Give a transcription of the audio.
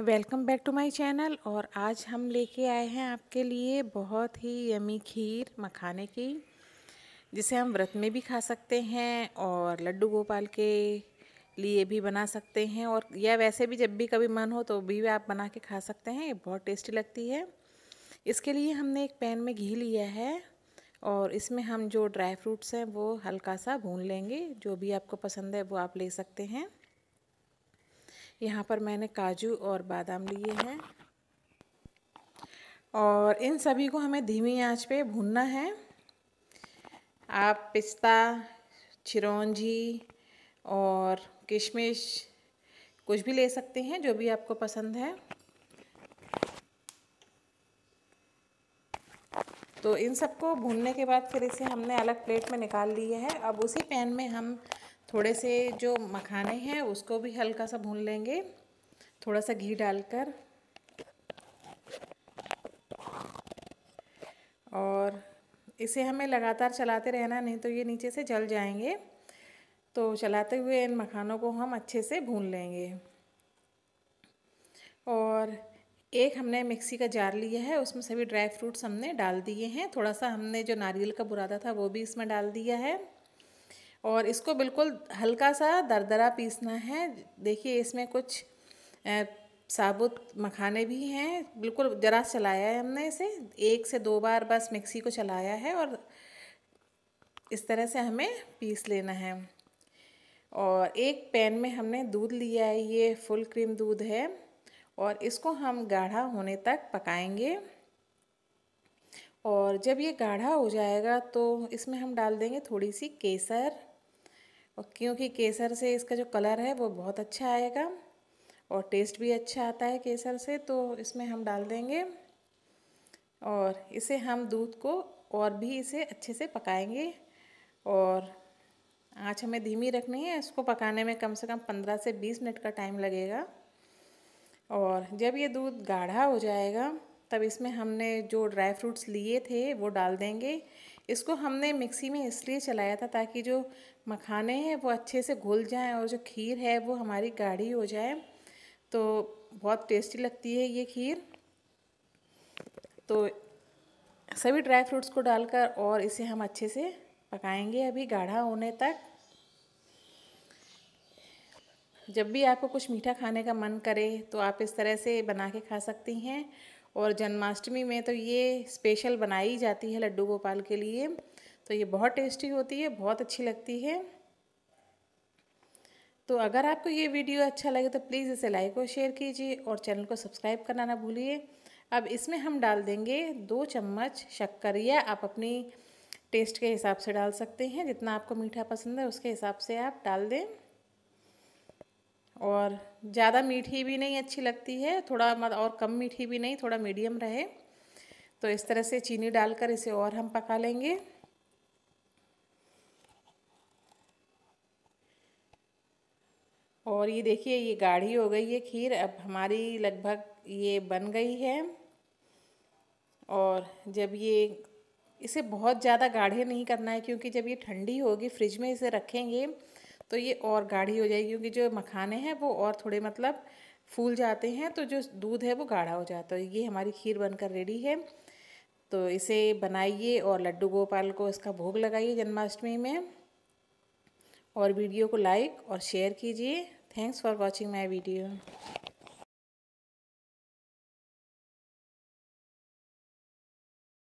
welcome back to my channel और आज हम लेके आए हैं आपके लिए बहुत ही यमी खीर मखाने की जिसे हम व्रत में भी खा सकते हैं और लड्डू गोपाल के लिए भी बना सकते हैं और या वैसे भी जब भी कभी मन हो तो भी आप बना के खा सकते हैं ये बहुत टेस्टी लगती है इसके लिए हमने एक पैन में घी लिया है और इसमें हम जो ड्राई फ्रूट्स हैं वो हल्का सा भून लेंगे जो भी आपको पसंद है वो आप ले सकते हैं यहाँ पर मैंने काजू और बादाम लिए हैं और इन सभी को हमें धीमी आंच पे भूनना है आप पिस्ता चिरौंजी और किशमिश कुछ भी ले सकते हैं जो भी आपको पसंद है तो इन सबको भूनने के बाद फिर इसे हमने अलग प्लेट में निकाल लिए है अब उसी पैन में हम थोड़े से जो मखाने हैं उसको भी हल्का सा भून लेंगे थोड़ा सा घी डालकर और इसे हमें लगातार चलाते रहना नहीं तो ये नीचे से जल जाएंगे तो चलाते हुए इन मखानों को हम अच्छे से भून लेंगे और एक हमने मिक्सी का जार लिया है उसमें सभी ड्राई फ्रूट्स हमने डाल दिए हैं थोड़ा सा हमने जो नारियल का बुरादा था वो भी इसमें डाल दिया है और इसको बिल्कुल हल्का सा दरदरा पीसना है देखिए इसमें कुछ साबुत मखाने भी हैं बिल्कुल ज़रा चलाया है हमने इसे एक से दो बार बस मिक्सी को चलाया है और इस तरह से हमें पीस लेना है और एक पैन में हमने दूध लिया है ये फुल क्रीम दूध है और इसको हम गाढ़ा होने तक पकाएंगे और जब ये गाढ़ा हो जाएगा तो इसमें हम डाल देंगे थोड़ी सी केसर और क्योंकि केसर से इसका जो कलर है वो बहुत अच्छा आएगा और टेस्ट भी अच्छा आता है केसर से तो इसमें हम डाल देंगे और इसे हम दूध को और भी इसे अच्छे से पकाएंगे और आँच हमें धीमी रखनी है इसको पकाने में कम से कम पंद्रह से बीस मिनट का टाइम लगेगा और जब ये दूध गाढ़ा हो जाएगा तब इसमें हमने जो ड्राई फ्रूट्स लिए थे वो डाल देंगे इसको हमने मिक्सी में इसलिए चलाया था ताकि जो मखाने हैं वो अच्छे से घुल जाएं और जो खीर है वो हमारी गाढ़ी हो जाए तो बहुत टेस्टी लगती है ये खीर तो सभी ड्राई फ्रूट्स को डालकर और इसे हम अच्छे से पकाएंगे अभी गाढ़ा होने तक जब भी आपको कुछ मीठा खाने का मन करे तो आप इस तरह से बना के खा सकती हैं और जन्माष्टमी में तो ये स्पेशल बनाई जाती है लड्डू गोपाल के लिए तो ये बहुत टेस्टी होती है बहुत अच्छी लगती है तो अगर आपको ये वीडियो अच्छा लगे तो प्लीज़ इसे लाइक और शेयर कीजिए और चैनल को सब्सक्राइब करना ना भूलिए अब इसमें हम डाल देंगे दो चम्मच शक्कर या आप अपनी टेस्ट के हिसाब से डाल सकते हैं जितना आपको मीठा पसंद है उसके हिसाब से आप डाल दें और ज़्यादा मीठी भी नहीं अच्छी लगती है थोड़ा मत और कम मीठी भी नहीं थोड़ा मीडियम रहे तो इस तरह से चीनी डालकर इसे और हम पका लेंगे और ये देखिए ये गाढ़ी हो गई है खीर अब हमारी लगभग ये बन गई है और जब ये इसे बहुत ज़्यादा गाढ़े नहीं करना है क्योंकि जब ये ठंडी होगी फ्रिज में इसे रखेंगे तो ये और गाढ़ी हो जाएगी क्योंकि जो मखाने हैं वो और थोड़े मतलब फूल जाते हैं तो जो दूध है वो गाढ़ा हो जाता है तो ये हमारी खीर बनकर रेडी है तो इसे बनाइए और लड्डू गोपाल को इसका भोग लगाइए जन्माष्टमी में और वीडियो को लाइक और शेयर कीजिए thanks for watching my video